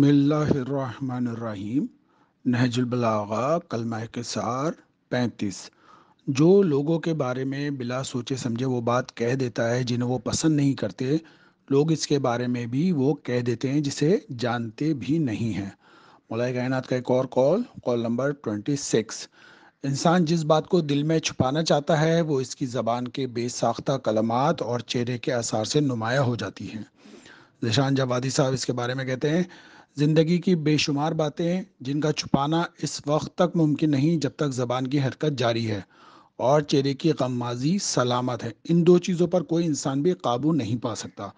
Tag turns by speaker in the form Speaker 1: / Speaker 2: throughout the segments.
Speaker 1: बसमिल्लाम नहजुलबला कलमा के सार पैंतीस जो लोगों के बारे में बिला सोचे समझे वो बात कह देता है जिन्हें वो पसंद नहीं करते लोग इसके बारे में भी वो कह देते हैं जिसे जानते भी नहीं हैं मौलाए कायनात का एक और call call number twenty six इंसान जिस बात को दिल में छुपाना चाहता है वो इसकी ज़बान के बेसाख्ता कलमात और चेहरे के आसार से नुमाया हो जाती है निशान जवादी साहब इसके बारे में कहते हैं ज़िंदगी की बेशुमार बातें हैं जिनका छुपाना इस वक्त तक मुमकिन नहीं जब तक ज़बान की हरकत जारी है और चेहरे की माजी सलामत है इन दो चीज़ों पर कोई इंसान भी काबू नहीं पा सकता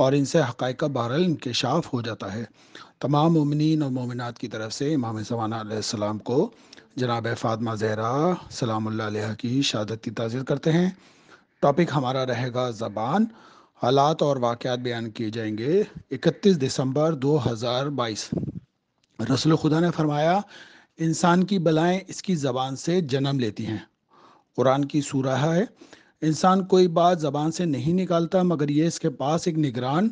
Speaker 1: और इनसे हक़ का बहरल इंकशाफ हो जाता है तमाम ममिन और ममिनत की तरफ से इमाम सवानाम को जनाब फ़ातमा जहरा सलाम की शहादत की ताज़िर करते हैं टॉपिक हमारा रहेगा ज़बान हालात और वाक़ात बयान किए जाएंगे 31 दिसंबर 2022 रसूल खुदा ने फरमाया इंसान की बलाएं इसकी ज़बान से जन्म लेती हैं कुरान की सूरह है इंसान कोई बात ज़बान से नहीं निकालता मगर ये इसके पास एक निगरान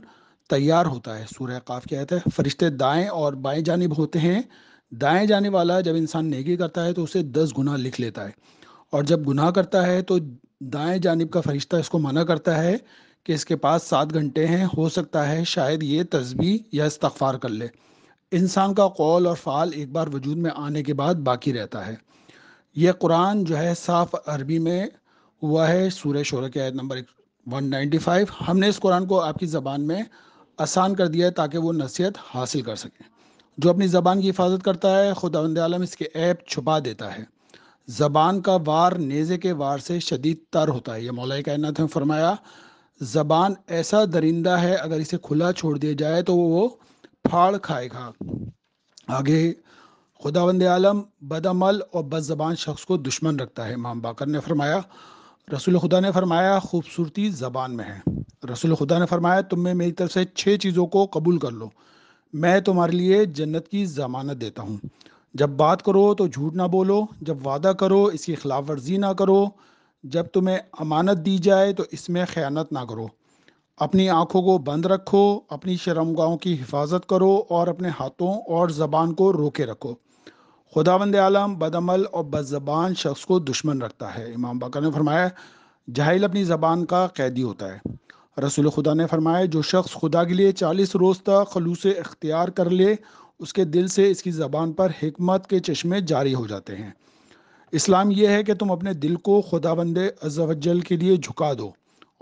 Speaker 1: तैयार होता है सूर्य काफ क्या है फरिश्ते दाएं और बाएं जानब होते हैं दाएं जाने वाला जब इंसान नेगी करता है तो उसे दस गुना लिख लेता है और जब गुनाह करता है तो दाएं जानब का फरिश्ता इसको मना करता है कि इसके पास सात घंटे हैं हो सकता है शायद ये तस्बी या इस्तफ़ार कर ले इंसान का कौल और फ़ाल एक बार वजूद में आने के बाद बाकी रहता है यह कुरान जो है साफ अरबी में हुआ है सूर्य शोर के आयत नंबर 195 हमने इस कुरान को आपकी ज़बान में आसान कर दिया है ताकि वो नसीहत हासिल कर सकें जो अपनी ज़बान की हिफाजत करता है खुदांद आलम इसके ऐप छुपा देता है ज़बान का वार नेज़े के वार से शदीद तर होता है यह मौलाई कायनत ने फरमाया ज़बान ऐसा दरिंदा है अगर इसे खुला छोड़ दिया जाए तो वो फाड़ खाएगा आगे खुदावंद आलम बदअमल और बदज़बान शख्स को दुश्मन रखता है इमाम बाकर ने फरमाया रसूल खुदा ने फरमाया खूबसूरती ज़बान में है रसूल खुदा ने फरमाया तुम मेरी तरफ से छः चीज़ों को कबूल कर लो मैं तुम्हारे लिए जन्नत की ज़मानत देता हूँ जब बात करो तो झूठ ना बोलो जब वादा करो इसकी खिलाफ वर्जी ना करो जब तुम्हें अमानत दी जाए तो इसमें ख़यानत ना करो अपनी आँखों को बंद रखो अपनी शर्मगाहों की हिफाजत करो और अपने हाथों और ज़बान को रोके रखो खुदावंद आलम बदमल और बदज़बान शख्स को दुश्मन रखता है इमाम बकर ने फरमाया जाहिल अपनी ज़बान का कैदी होता है रसूल खुदा ने फरमाया जो शख्स खुदा के लिए चालीस रोज़ तक खलूस इख्तियार कर ले उसके दिल से इसकी ज़बान पर हमत के चश्मे जारी हो जाते हैं इस्लाम यह है कि तुम अपने दिल को खुदाबंद अज्जावजल के लिए झुका दो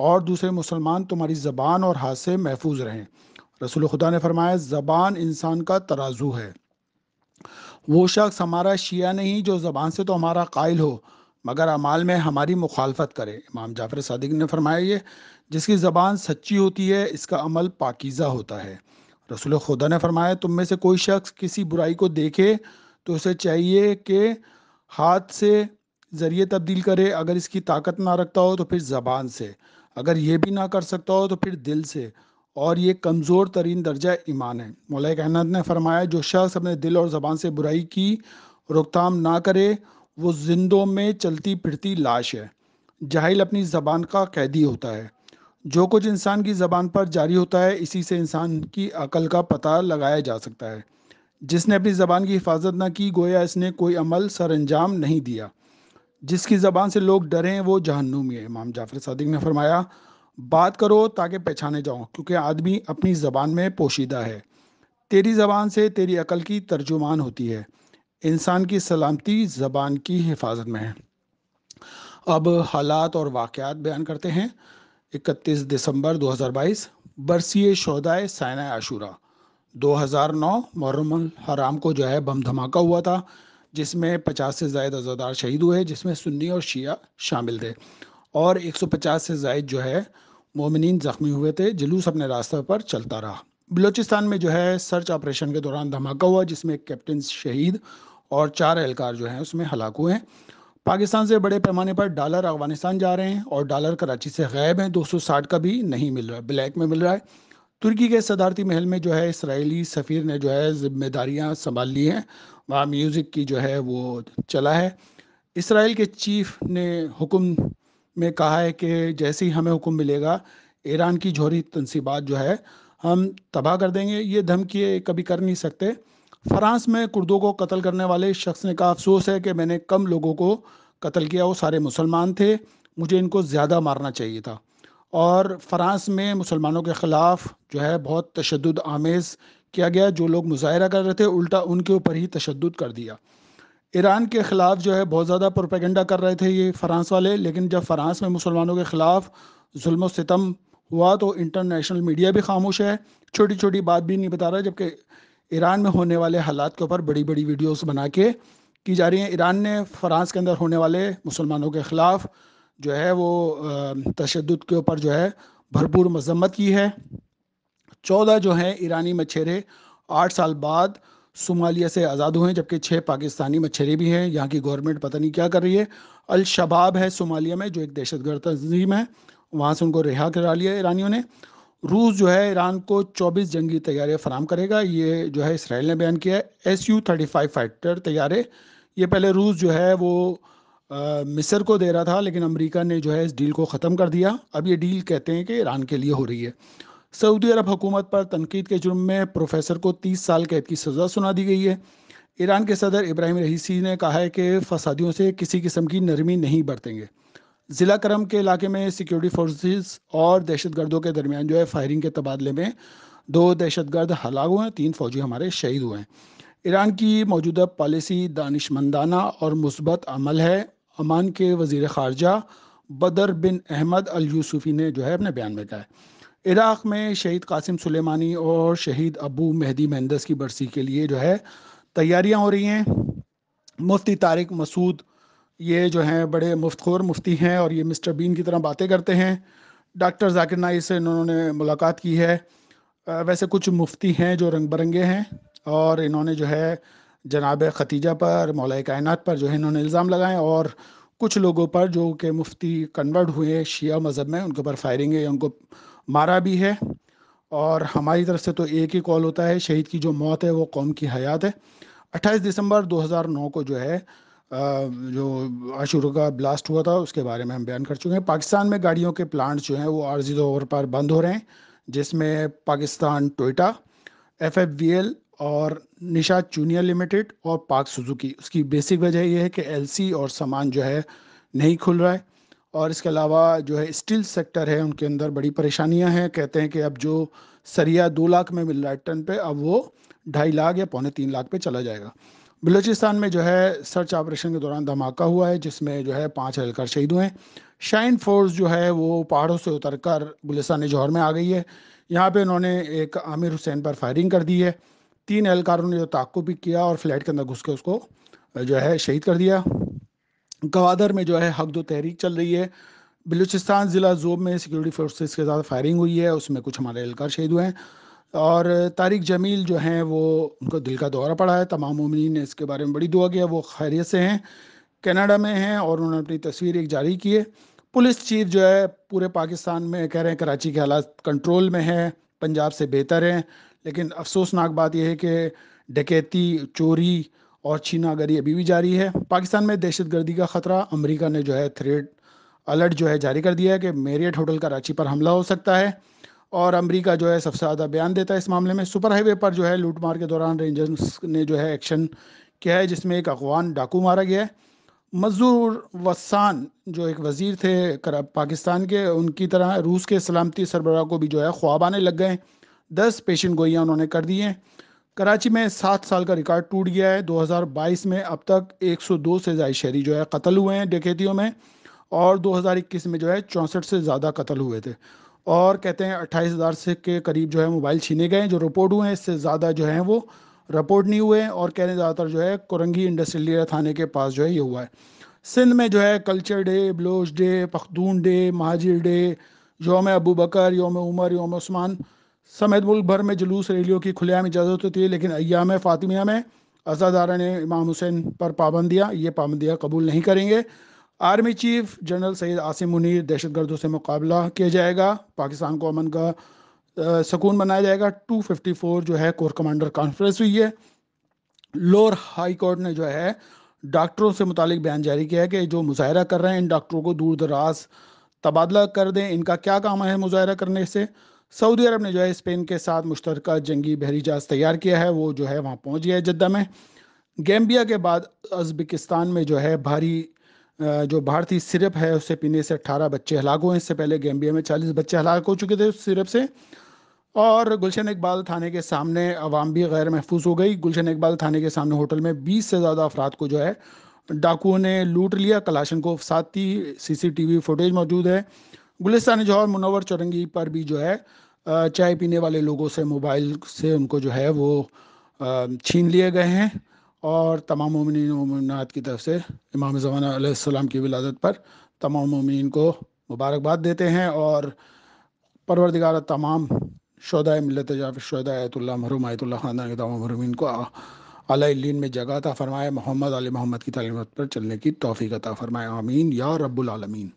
Speaker 1: और दूसरे मुसलमान तुम्हारी ज़बान और हाथ से महफूज रहें रसूल खुदा ने फरमाया ज़बान इंसान का तराजू है वो शख्स हमारा शिया नहीं जो ज़बान से तो हमारा कायल हो मगर अमाल में हमारी मुखालफत करे इमाम जाफर सदक ने फरमाया ये जिसकी ज़बान सच्ची होती है इसका अमल पाकिज़ा होता है रसूल खुदा ने फरमाया तुम में से कोई शख्स किसी बुराई को देखे तो उसे चाहिए कि हाथ से ज़रिए तब्दील करे अगर इसकी ताकत ना रखता हो तो फिर ज़बान से अगर ये भी ना कर सकता हो तो फिर दिल से और ये कमज़ोर तरीन दर्जा ईमान है मौल अहमद ने फरमाया जो शख्स अपने दिल और ज़बान से बुराई की रोकथाम ना करे वो जिंदों में चलती फिरती लाश है जाहिल अपनी ज़बान का कैदी होता है जो कुछ इंसान की ज़बान पर जारी होता है इसी से इंसान की अकल का पता लगाया जा सकता है जिसने अपनी ज़बान की हिफाजत ना की गोया इसने कोई अमल सर अंजाम नहीं दिया जिसकी ज़बान से लोग डरें वो जहन्नुमी है इमाम जाफर सदक ने फरमाया बात करो ताकि पहचाने जाओ क्योंकि आदमी अपनी ज़बान में पोशीदा है तेरी ज़बान से तेरी अकल की तर्जुमान होती है इंसान की सलामती ज़बान की हिफाजत में है अब हालात और वाक़ात बयान करते हैं इकतीस दिसंबर 2022 बरसी शहदाय सायना आशूरा 2009 नौ हराम को जो है बम धमाका हुआ था जिसमें 50 से जायद अजादार शहीद हुए जिसमें सुन्नी और शिया शामिल थे और 150 से जायद जो है मोमिन ज़ख्मी हुए थे जुलूस अपने रास्ते पर चलता रहा बलूचिस्तान में जो है सर्च ऑपरेशन के दौरान धमाका हुआ जिसमें कैप्टन शहीद और चार एहलकार जो हैं उसमें हलाक हुए हैं पाकिस्तान से बड़े पैमाने पर डॉलर अफगानिस्तान जा रहे हैं और डॉलर कराची से गायब हैं 260 का भी नहीं मिल रहा है ब्लैक में मिल रहा है तुर्की के सदारती महल में जो है इसराइली सफ़ीर ने जो है जिम्मेदारियां संभाल ली हैं वहाँ म्यूज़िक की जो है वो चला है इसराइल के चीफ ने हुक्म में कहा है कि जैसे ही हमें हुक्म मिलेगा ईरान की जोहरी तनसीबात जो है हम तबाह कर देंगे ये धमकी कभी कर नहीं सकते फ्रांस में कुर्दों को कत्ल करने वाले शख्स ने कहा अफसोस है कि मैंने कम लोगों को कत्ल किया वो सारे मुसलमान थे मुझे इनको ज़्यादा मारना चाहिए था और फ़्रांस में मुसलमानों के ख़िलाफ़ जो है बहुत तशद आमेज़ किया गया जो लोग मुजाहरा कर रहे थे उल्टा उनके ऊपर ही तशद कर दिया ईरान के ख़िलाफ़ जो है बहुत ज़्यादा प्रोपेगेंडा कर रहे थे ये फ़्रांस वाले लेकिन जब फ़्रांस में मुसलमानों के ख़िलाफ़ जुल्म सितम हुआ तो इंटरनेशनल मीडिया भी खामोश है छोटी छोटी बात भी नहीं बता रहा जबकि ईरान में होने वाले हालात के ऊपर बड़ी बड़ी वीडियोस बना के की जा रही हैं ईरान ने फ़्रांस के अंदर होने वाले मुसलमानों के ख़िलाफ़ जो है वो तशद के ऊपर जो है भरपूर मजम्मत की है चौदह जो हैं ईरानी मछेरे आठ साल बाद सोमालिया से आज़ाद हुए हैं जबकि छः पाकिस्तानी मछेरे भी हैं यहाँ की गवर्नमेंट पता नहीं क्या कर रही है अल शबाब है सोमालिया में जो एक दहशत गर्द तंजीम है वहाँ से उनको रिहा करा लिया ईरानियों ने रूस जो है ईरान को 24 जंगी तैयारे फराम करेगा ये जो है इसराइल ने बयान किया है S U thirty five fighter तैयारे ये पहले रूस जो है वो मिस्र को दे रहा था लेकिन अमेरिका ने जो है इस डील को ख़त्म कर दिया अब ये डील कहते हैं कि ईरान के लिए हो रही है सऊदी अरब हुकूमत पर तनकीद के जुर्म में प्रोफेसर को 30 साल कैद की सज़ा सुना दी गई है ईरान के सदर इब्राहिम रहीसी ने कहा है कि फसादियों से किसी किस्म की नरमी नहीं बरतेंगे ज़िला करम के इलाके में सिक्योरिटी फोर्सेस और दहशतगर्दों के दरमियान जो है फायरिंग के तबादले में दो दहशतगर्द हलाक हुए हैं तीन फौजी हमारे शहीद हुए हैं ईरान की मौजूदा पॉलिसी दानिशमंदाना और मुस्बत अमल है अमान के वजीर खारजा बदर बिन अहमद अल यूसुफी ने जो है अपने बयान में कहा है इराक़ में शहीद कासिम सुलेमानी और शहीद अबू मेहदी मेहंदस की बरसी के लिए जो है तैयारियां हो रही हैं मुफ्ती तारिक मसूद ये जो हैं बड़े मुफ्तखोर मुफ्ती हैं और ये मिस्टर बीन की तरह बातें करते हैं डॉक्टर जाकिर नाई से इन्होंने मुलाकात की है वैसे कुछ मुफ्ती हैं जो रंग बिरंगे हैं और इन्होंने जो है जनाब खतीजा पर मौल कायनत पर जो है इन्होंने इल्ज़ाम लगाए और कुछ लोगों पर जो कि मुफ्ती कन्वर्ट हुए शिया मज़हब में उनके ऊपर फायरिंग है उनको मारा भी है और हमारी तरफ से तो एक ही कॉल होता है शहीद की जो मौत है वो कौम की हयात है 28 दिसंबर 2009 को जो है जो आशुर का ब्लास्ट हुआ था उसके बारे में हम बयान कर चुके हैं पाकिस्तान में गाड़ियों के प्लांट जो हैं वो आर्जी तौर पर बंद हो रहे हैं जिसमें Pakistan Toyota F F L और निशाद चूनिया लिमिटेड और पार्क सुजुकी उसकी बेसिक वजह यह है कि एल सी और सामान जो है नहीं खुल रहा है और इसके अलावा जो है स्टील सेक्टर है उनके अंदर बड़ी परेशानियां हैं कहते हैं कि अब जो सरिया दो लाख में मिल रहा है टन पे अब वो ढाई लाख या पौने तीन लाख पे चला जाएगा बलूचिस्तान में जो है सर्च ऑपरेशन के दौरान धमाका हुआ है जिसमें जो है पाँच एहलकार शहीद हुए हैं शाइन फोर्स जो है वो पहाड़ों से उतर कर गुलिस्तान जौहर में आ गई है यहाँ पे इन्होंने एक आमिर हुसैन पर फायरिंग कर दी है तीन एहलकारों ने जो ताक़ु भी किया और फ्लैट के अंदर घुस के उसको जो है शहीद कर दिया गवादर में जो है हक दो तहरीक चल रही है बलूचिस्तान ज़िला जोब में सिक्योरिटी फोर्सेस के साथ फायरिंग हुई है उसमें कुछ हमारे एहलकार शहीद हुए हैं और तारिक जमील जो हैं वो उनको दिल का दौरा पड़ा है तमाम उमिन ने इसके बारे में बड़ी दुआ किया वो खैरियत से हैं कनाडा में हैं और उन्होंने अपनी तस्वीर एक जारी की है पुलिस चीफ जो है पूरे पाकिस्तान में कह रहे हैं कराची के हालात कंट्रोल में है पंजाब से बेहतर हैं लेकिन अफसोसनाक बात यह है कि डकैती चोरी और छीनागरी अभी भी जारी है पाकिस्तान में दहशत गर्दी का ख़तरा अमेरिका ने जो है थ्रेड अलर्ट जो है जारी कर दिया है कि मेरियट होटल कराची पर हमला हो सकता है और अमेरिका जो है सबसे ज़्यादा बयान देता है इस मामले में सुपर हाईवे पर जो है लूटमार के दौरान रेंजर्स ने जो है एक्शन किया है जिसमें एक अफगान डाकू मारा गया है मजूर वसान जो एक वज़ीर थे पाकिस्तान के उनकी तरह रूस के सलामती सरबराह को भी जो है ख्वाब आने लग गए दस पेशन गोइयाँ उन्होंने कर दी हैं कराची में सात साल का रिकॉर्ड टूट गया है 2022 में अब तक 102 से ज़्यादा शहरी जो है कत्ल हुए हैं डकैतियों में और 2021 में जो है चौंसठ से ज़्यादा कत्ल हुए थे और कहते हैं अट्ठाईस हज़ार से के करीब जो है मोबाइल छीने गए जो रिपोर्ट हुए हैं इससे ज़्यादा जो है वो रिपोर्ट नहीं हुए और कह रहे ज़्यादातर जो है कोरंगी इंडस्ट्रियल एरिया थाने के पास जो है ये हुआ है सिंध में जो है culture day Baloch day Pakhtun day Mohajir day योम अबू बकर योम उमर योम उस्मान समेत मुल्क भर में जुलूस रैलियों की खुलेआम इजाज़त होती है लेकिन अयाम फ़ातिमिया में अजादारा ने इमाम हुसैन पर पाबंदियाँ ये पाबंदियाँ कबूल नहीं करेंगे army chief general Syed Asim Munir दहशत गर्दों से मुकाबला किया जाएगा पाकिस्तान को अमन का सुकून मनाया जाएगा 254 जो है कोर कमांडर कॉन्फ्रेंस हुई है लोअर हाई कोर्ट ने जो है डॉक्टरों से मुतालिक बयान जारी किया है कि जो मुजाहरा कर रहे हैं इन डॉक्टरों को दूर दराज तबादला कर दें इनका क्या काम है मुजाहरा करने से सऊदी अरब ने जो है स्पेन के साथ मुश्तर जंगी बहरी जहाज तैयार किया है वो जो है वहाँ पहुँच गया है जद्दा में गैम्बिया के बाद उज्बेकिस्तान में जो है भारी जो भारतीय सिरप है उसे पीने से 18 बच्चे हलाक हुए इससे पहले गैम्बिया में 40 बच्चे हलाक हो चुके थे उस सिरप से और गुलशन इकबाल थाने के सामने आवाम भी गैर महफूज हो गई गुलशन इकबाल थाने के सामने होटल में बीस से ज़्यादा अफराद को जो है डाकुओं ने लूट लिया कलाशन को साथी वी फुटेज मौजूद है गुलिस्तान जौहर मुनवर चौरंगी पर भी जो है चाय पीने वाले लोगों से मोबाइल से उनको जो है वो छीन लिए गए हैं और तमाम ममिन ममिनत की तरफ से इमाम जमान की विलादत पर तमाम ममिन को मुबारकबाद देते हैं और परवरदिगार तमाम शहदा मिलत जाफ़ शहदा आयतुल्ला महरूम आयतुल्ला खाना महरूमिन को अलाइन में जगह था फरमाए मोहम्मद आल मोहम्मद की तलीमत पर चलने की तोफ़ी का था फरमाए आमीन या रब्बुल आलमीन